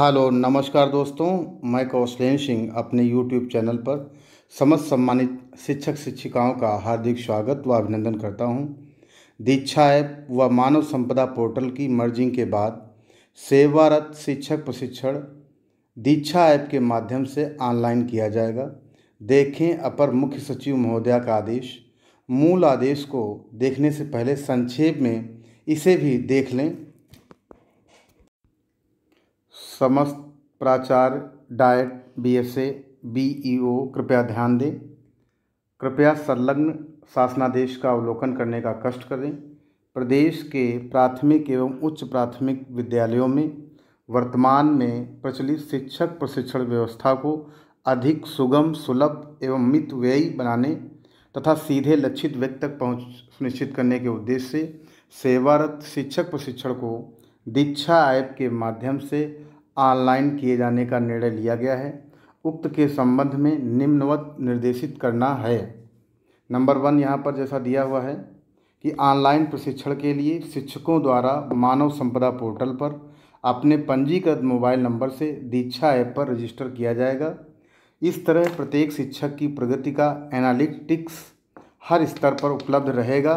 Hello नमस्कार दोस्तों मैं कौशलेन सिंह अपने यूट्यूब चैनल पर समस्त सम्मानित शिक्षक शिक्षिकाओं का हार्दिक स्वागत व अभिनंदन करता हूं। दीक्षा ऐप व मानव संपदा पोर्टल की मर्जिंग के बाद सेवारत शिक्षक प्रशिक्षण दीक्षा ऐप के माध्यम से ऑनलाइन किया जाएगा देखें अपर मुख्य सचिव महोदया का आदेश मूल आदेश को देखने से पहले संक्षेप में इसे भी देख लें समस्त प्राचार्य DIET B S A B E O कृपया ध्यान दें कृपया संलग्न शासनादेश का अवलोकन करने का कष्ट करें प्रदेश के प्राथमिक एवं उच्च प्राथमिक विद्यालयों में वर्तमान में प्रचलित शिक्षक प्रशिक्षण व्यवस्था को अधिक सुगम सुलभ एवं मित व्ययी बनाने तथा सीधे लक्षित व्यक्ति तक पहुँच सुनिश्चित करने के उद्देश्य से सेवारत शिक्षक प्रशिक्षण को दीक्षा ऐप के माध्यम से ऑनलाइन किए जाने का निर्णय लिया गया है उक्त के संबंध में निम्नवत निर्देशित करना है नंबर वन यहाँ पर जैसा दिया हुआ है कि ऑनलाइन प्रशिक्षण के लिए शिक्षकों द्वारा मानव संपदा पोर्टल पर अपने पंजीकृत मोबाइल नंबर से दीक्षा ऐप पर रजिस्टर किया जाएगा इस तरह प्रत्येक शिक्षक की प्रगति का एनालिटिक्स हर स्तर पर उपलब्ध रहेगा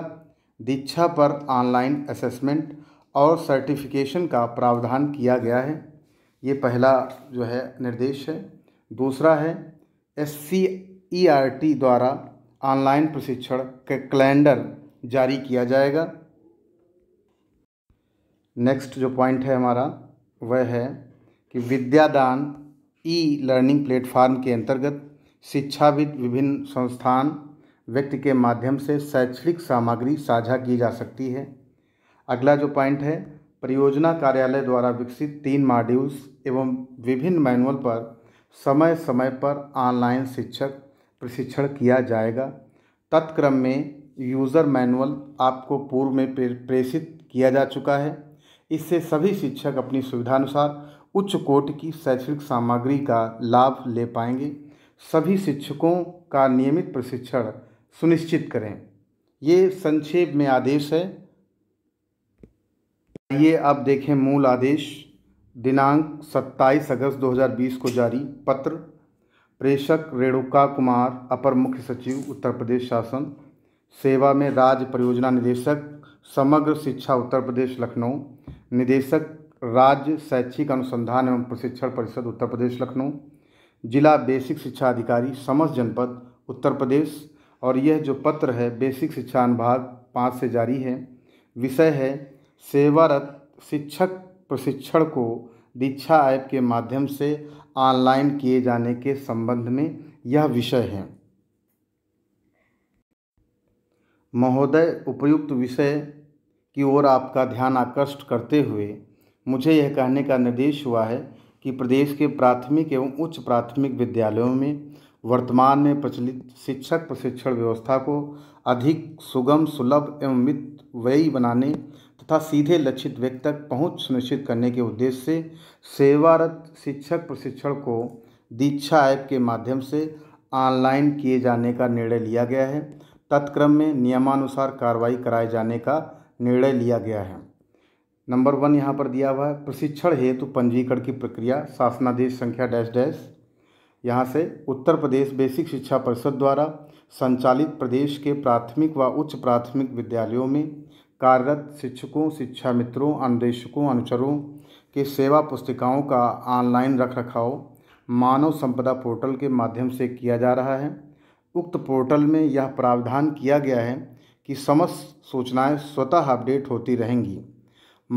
दीक्षा पर ऑनलाइन असेसमेंट और सर्टिफिकेशन का प्रावधान किया गया है ये पहला जो है निर्देश है दूसरा है S C E R T द्वारा ऑनलाइन प्रशिक्षण का कैलेंडर जारी किया जाएगा नेक्स्ट जो पॉइंट है हमारा वह है कि विद्यादान ई लर्निंग प्लेटफार्म के अंतर्गत शिक्षाविद विभिन्न संस्थान व्यक्ति के माध्यम से शैक्षणिक सामग्री साझा की जा सकती है अगला जो पॉइंट है परियोजना कार्यालय द्वारा विकसित तीन मॉड्यूल्स एवं विभिन्न मैनुअल पर समय समय पर ऑनलाइन शिक्षक प्रशिक्षण किया जाएगा तत्क्रम में यूज़र मैनुअल आपको पूर्व में प्रेषित किया जा चुका है इससे सभी शिक्षक अपनी सुविधानुसार उच्च कोट की शैक्षणिक सामग्री का लाभ ले पाएंगे सभी शिक्षकों का नियमित प्रशिक्षण सुनिश्चित करें ये संक्षेप में आदेश है आइए अब देखें मूल आदेश दिनांक 27 अगस्त 2020 को जारी पत्र प्रेषक रेणुका कुमार अपर मुख्य सचिव उत्तर प्रदेश शासन सेवा में राज्य परियोजना निदेशक समग्र शिक्षा उत्तर प्रदेश लखनऊ निदेशक राज्य शैक्षिक अनुसंधान एवं प्रशिक्षण परिषद उत्तर प्रदेश लखनऊ जिला बेसिक शिक्षा अधिकारी समस्त जनपद उत्तर प्रदेश और यह जो पत्र है बेसिक शिक्षा अनुभाग पाँच से जारी है विषय है सेवारत शिक्षक प्रशिक्षण को दीक्षा ऐप के माध्यम से ऑनलाइन किए जाने के संबंध में यह विषय है महोदय उपयुक्त विषय की ओर आपका ध्यान आकर्षित करते हुए मुझे यह कहने का निर्देश हुआ है कि प्रदेश के प्राथमिक एवं उच्च प्राथमिक विद्यालयों में वर्तमान में प्रचलित शिक्षक प्रशिक्षण व्यवस्था को अधिक सुगम सुलभ एवं व्ययी बनाने तथा सीधे लक्षित व्यक्ति तक पहुंच सुनिश्चित करने के उद्देश्य से सेवारत शिक्षक प्रशिक्षण को दीक्षा ऐप के माध्यम से ऑनलाइन किए जाने का निर्णय लिया गया है तत्क्रम में नियमानुसार कार्रवाई कराए जाने का निर्णय लिया गया है नंबर वन यहाँ पर दिया हुआ है प्रशिक्षण हेतु पंजीकरण की प्रक्रिया शासनादेश संख्या डैश डैश यहाँ से उत्तर प्रदेश बेसिक शिक्षा परिषद द्वारा संचालित प्रदेश के प्राथमिक व उच्च प्राथमिक विद्यालयों में कार्यरत शिक्षकों शिक्षा मित्रों अन्वेषकों अनुचरों की सेवा पुस्तिकाओं का ऑनलाइन रख रखाव मानव संपदा पोर्टल के माध्यम से किया जा रहा है उक्त पोर्टल में यह प्रावधान किया गया है कि समस्त सूचनाएं स्वतः अपडेट होती रहेंगी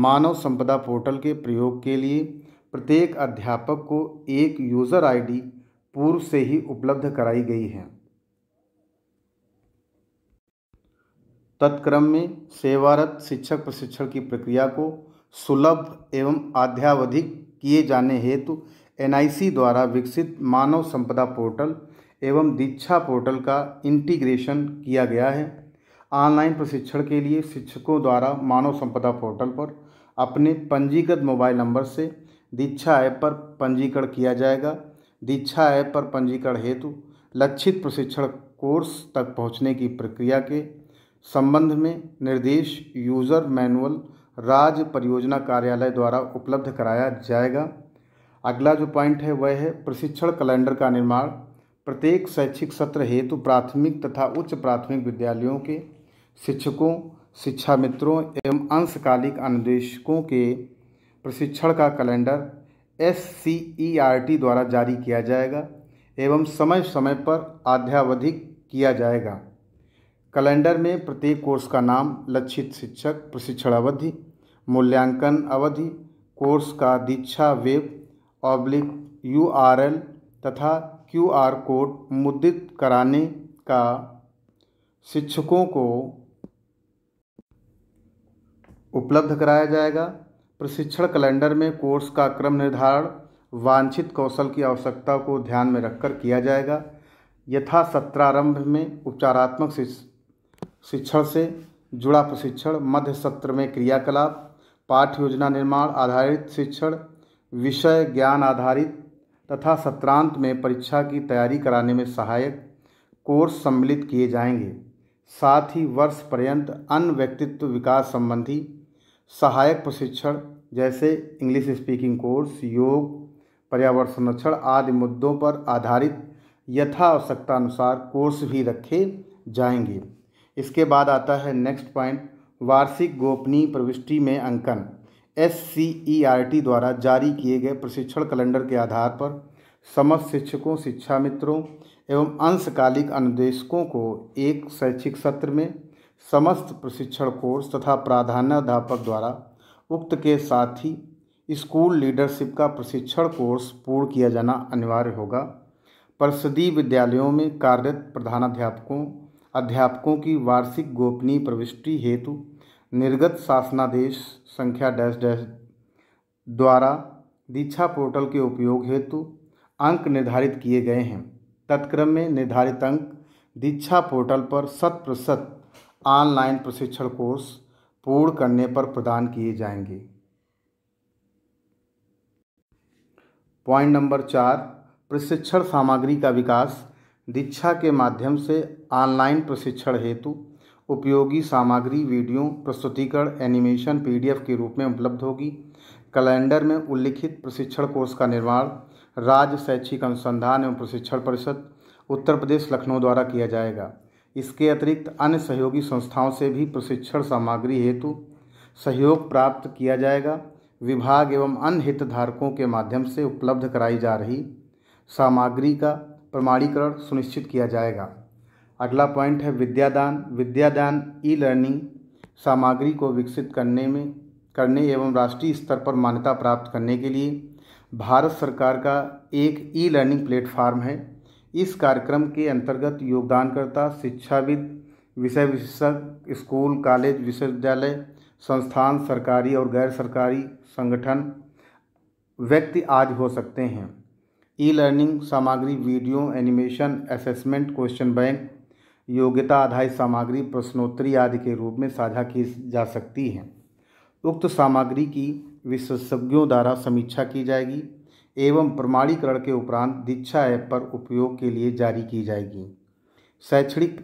मानव संपदा पोर्टल के प्रयोग के लिए प्रत्येक अध्यापक को एक यूज़र आईडी पूर्व से ही उपलब्ध कराई गई है तत्क्रम में सेवारत शिक्षक प्रशिक्षण की प्रक्रिया को सुलभ एवं आध्यावधिक किए जाने हेतु एनआईसी द्वारा विकसित मानव संपदा पोर्टल एवं दीक्षा पोर्टल का इंटीग्रेशन किया गया है ऑनलाइन प्रशिक्षण के लिए शिक्षकों द्वारा मानव संपदा पोर्टल पर अपने पंजीकृत मोबाइल नंबर से दीक्षा ऐप पर पंजीकरण किया जाएगा दीक्षा ऐप पर पंजीकरण हेतु लक्षित प्रशिक्षण कोर्स तक पहुंचने की प्रक्रिया के संबंध में निर्देश यूज़र मैनुअल राज्य परियोजना कार्यालय द्वारा उपलब्ध कराया जाएगा अगला जो पॉइंट है वह है प्रशिक्षण कैलेंडर का निर्माण प्रत्येक शैक्षिक सत्र हेतु प्राथमिक तथा उच्च प्राथमिक विद्यालयों के शिक्षकों शिक्षा मित्रों एवं अंशकालिक अनुदेशकों के प्रशिक्षण का कैलेंडर एस e द्वारा जारी किया जाएगा एवं समय समय पर आध्यावधिक किया जाएगा कैलेंडर में प्रत्येक कोर्स का नाम लक्षित शिक्षक प्रशिक्षण अवधि मूल्यांकन अवधि कोर्स का Diksha web oblique U R L तथा क्यू आर कोड मुद्रित कराने का शिक्षकों को उपलब्ध कराया जाएगा प्रशिक्षण कैलेंडर में कोर्स का क्रम निर्धारण वांछित कौशल की आवश्यकता को ध्यान में रखकर किया जाएगा यथा सत्रारंभ में उपचारात्मक शिक्षण से जुड़ा प्रशिक्षण मध्य सत्र में क्रियाकलाप पाठ्य योजना निर्माण आधारित शिक्षण विषय ज्ञान आधारित तथा सत्रांत में परीक्षा की तैयारी कराने में सहायक कोर्स सम्मिलित किए जाएंगे साथ ही वर्ष पर्यंत अन्य व्यक्तित्व विकास संबंधी सहायक प्रशिक्षण जैसे इंग्लिश स्पीकिंग कोर्स योग पर्यावरण संरक्षण आदि मुद्दों पर आधारित यथा अनुसार कोर्स भी रखे जाएंगे इसके बाद आता है नेक्स्ट पॉइंट वार्षिक गोपनीय प्रविष्टि में अंकन S C E R T द्वारा जारी किए गए प्रशिक्षण कैलेंडर के आधार पर समस्त शिक्षकों शिक्षा मित्रों एवं अंशकालिक अनुदेशकों को एक शैक्षिक सत्र में समस्त प्रशिक्षण कोर्स तथा प्राधान्याध्यापक द्वारा उक्त के साथ ही स्कूल लीडरशिप का प्रशिक्षण कोर्स पूर्ण किया जाना अनिवार्य होगा परिषदीय विद्यालयों में कार्यरत प्रधानाध्यापकों अध्यापकों की वार्षिक गोपनीय प्रविष्टि हेतु निर्गत शासनादेश संख्या डैश डैश द्वारा दीक्षा पोर्टल के उपयोग हेतु अंक निर्धारित किए गए हैं तत्क्रम में निर्धारित अंक दीक्षा पोर्टल पर शत प्रतिशत ऑनलाइन प्रशिक्षण कोर्स पूर्ण करने पर प्रदान किए जाएंगे पॉइंट नंबर चार प्रशिक्षण सामग्री का विकास दीक्षा के माध्यम से ऑनलाइन प्रशिक्षण हेतु उपयोगी सामग्री वीडियो प्रस्तुतिकरण एनिमेशन पीडीएफ के रूप में उपलब्ध होगी कैलेंडर में उल्लिखित प्रशिक्षण कोर्स का निर्माण राज्य शैक्षिक अनुसंधान एवं प्रशिक्षण परिषद उत्तर प्रदेश लखनऊ द्वारा किया जाएगा इसके अतिरिक्त अन्य सहयोगी संस्थाओं से भी प्रशिक्षण सामग्री हेतु सहयोग प्राप्त किया जाएगा विभाग एवं अन्य हितधारकों के माध्यम से उपलब्ध कराई जा रही सामग्री का प्रमाणीकरण सुनिश्चित किया जाएगा अगला पॉइंट है विद्यादान विद्यादान ई लर्निंग सामग्री को विकसित करने में करने एवं राष्ट्रीय स्तर पर मान्यता प्राप्त करने के लिए भारत सरकार का एक ई लर्निंग प्लेटफार्म है इस कार्यक्रम के अंतर्गत योगदानकर्ता शिक्षाविद विषय विशेषज्ञ स्कूल कॉलेज विश्वविद्यालय संस्थान सरकारी और गैर सरकारी संगठन व्यक्ति आज हो सकते हैं ई लर्निंग सामग्री video animation assessment question bank योग्यता आधारित सामग्री प्रश्नोत्तरी आदि के रूप में साझा की जा सकती है उक्त सामग्री की विशेषज्ञों द्वारा समीक्षा की जाएगी एवं प्रमाणीकरण के उपरांत दीक्षा ऐप पर उपयोग के लिए जारी की जाएगी शैक्षणिक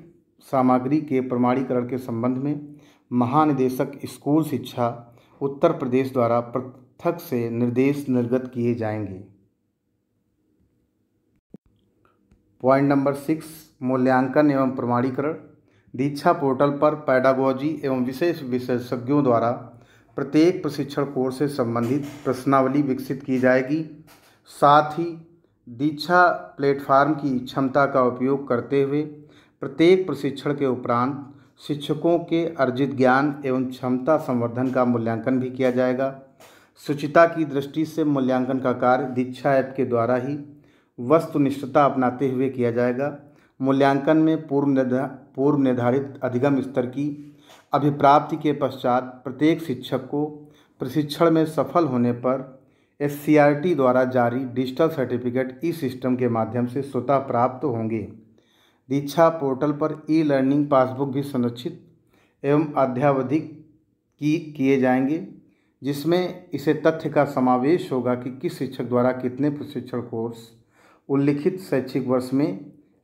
सामग्री के प्रमाणीकरण के संबंध में महानिदेशक स्कूल शिक्षा उत्तर प्रदेश द्वारा पृथक से निर्देश निर्गत किए जाएंगे पॉइंट नंबर सिक्स मूल्यांकन एवं प्रमाणीकरण दीक्षा पोर्टल पर पैडागोजी एवं विशेष विशेषज्ञों द्वारा प्रत्येक प्रशिक्षण कोर्स से संबंधित प्रश्नावली विकसित की जाएगी साथ ही दीक्षा प्लेटफार्म की क्षमता का उपयोग करते हुए प्रत्येक प्रशिक्षण के उपरांत शिक्षकों के अर्जित ज्ञान एवं क्षमता संवर्धन का मूल्यांकन भी किया जाएगा शुचिता की दृष्टि से मूल्यांकन का कार्य दीक्षा ऐप के द्वारा ही वस्तुनिष्ठता अपनाते हुए किया जाएगा मूल्यांकन में पूर्व निर्धा पूर्व निर्धारित अधिगम स्तर की अभिप्राप्ति के पश्चात प्रत्येक शिक्षक को प्रशिक्षण में सफल होने पर एस द्वारा जारी डिजिटल सर्टिफिकेट ई सिस्टम के माध्यम से स्वतः प्राप्त होंगे दीक्षा पोर्टल पर ई लर्निंग पासबुक भी संरक्षित एवं अध्यावधिक की किए जाएंगे जिसमें इसे तथ्य का समावेश होगा कि किस शिक्षक द्वारा कितने प्रशिक्षण कोर्स उल्लिखित शैक्षिक वर्ष में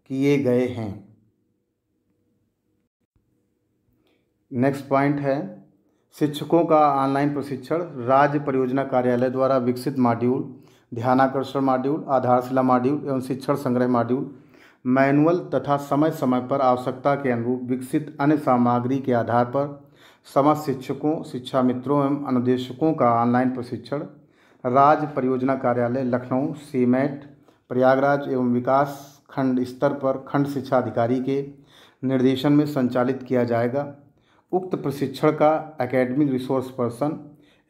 किए गए हैं नेक्स्ट पॉइंट है शिक्षकों का ऑनलाइन प्रशिक्षण राज्य परियोजना कार्यालय द्वारा विकसित मॉड्यूल ध्यानाकर्षण मॉड्यूल आधारशिला मॉड्यूल एवं शिक्षण संग्रह मॉड्यूल मैनुअल तथा समय समय पर आवश्यकता के अनुरूप विकसित अन्य सामग्री के आधार पर समस्त शिक्षकों शिक्षा मित्रों एवं अनुदेशकों का ऑनलाइन प्रशिक्षण राज्य परियोजना कार्यालय लखनऊ सीमेंट प्रयागराज एवं विकास खंड स्तर पर खंड शिक्षा अधिकारी के निर्देशन में संचालित किया जाएगा उक्त प्रशिक्षण का एकेडमिक रिसोर्स पर्सन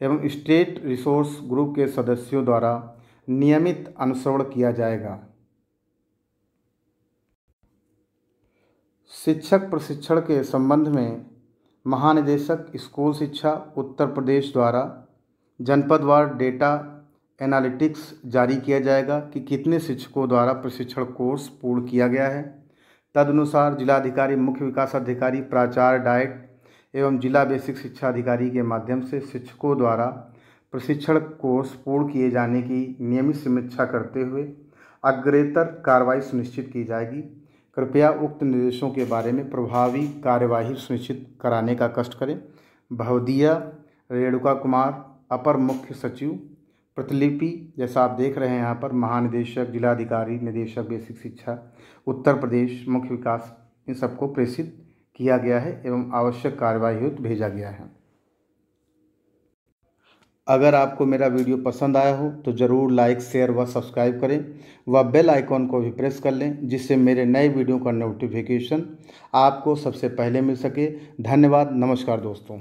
एवं स्टेट रिसोर्स ग्रुप के सदस्यों द्वारा नियमित अनुसरण किया जाएगा शिक्षक प्रशिक्षण के संबंध में महानिदेशक स्कूल शिक्षा उत्तर प्रदेश द्वारा जनपदवार डेटा एनालिटिक्स जारी किया जाएगा कि कितने शिक्षकों द्वारा प्रशिक्षण कोर्स पूर्ण किया गया है तदनुसार जिलाधिकारी मुख्य विकास अधिकारी प्राचार्य डायट एवं जिला बेसिक शिक्षा अधिकारी के माध्यम से शिक्षकों द्वारा प्रशिक्षण कोर्स पूर्ण किए जाने की नियमित समीक्षा करते हुए अग्रेतर कार्रवाई सुनिश्चित की जाएगी कृपया उक्त निर्देशों के बारे में प्रभावी कार्यवाही सुनिश्चित कराने का कष्ट करें भवदिया रेणुका कुमार अपर मुख्य सचिव प्रतिलिपि जैसा आप देख रहे हैं यहाँ पर महानिदेशक जिलाधिकारी निदेशक बेसिक शिक्षा उत्तर प्रदेश मुख्य विकास इन सबको प्रेषित किया गया है एवं आवश्यक कार्यवाही हेतु भेजा गया है अगर आपको मेरा वीडियो पसंद आया हो तो ज़रूर लाइक शेयर व सब्सक्राइब करें व बेल आइकॉन को भी प्रेस कर लें जिससे मेरे नए वीडियो का नोटिफिकेशन आपको सबसे पहले मिल सके धन्यवाद नमस्कार दोस्तों